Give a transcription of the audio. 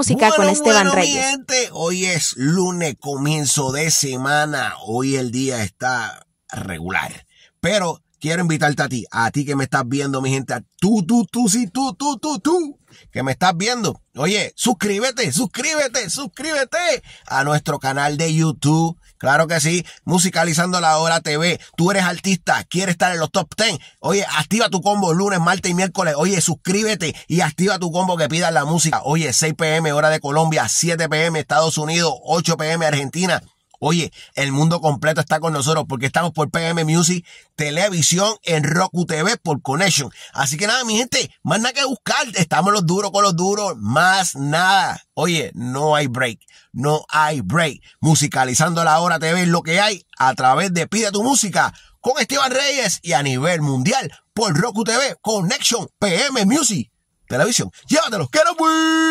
música con Esteban Mi gente, hoy es lunes, comienzo de semana. Hoy el día está regular. Pero quiero invitarte a ti, a ti que me estás viendo, mi gente, a tú, tú, tú, sí, tú, tú, tú, tú que me estás viendo, oye, suscríbete, suscríbete, suscríbete a nuestro canal de YouTube. Claro que sí, Musicalizando la Hora TV. Tú eres artista, quieres estar en los top 10. Oye, activa tu combo lunes, martes y miércoles. Oye, suscríbete y activa tu combo que pidas la música. Oye, 6 pm hora de Colombia, 7 pm Estados Unidos, 8 pm Argentina. Oye, el mundo completo está con nosotros porque estamos por PM Music, Televisión, en Roku TV, por Connection. Así que nada, mi gente, más nada que buscar. Estamos los duros con los duros, más nada. Oye, no hay break, no hay break. Musicalizando la hora TV lo que hay a través de Pide tu Música con Esteban Reyes y a nivel mundial por Roku TV, Connection, PM Music, Televisión. Llévatelo, que no voy.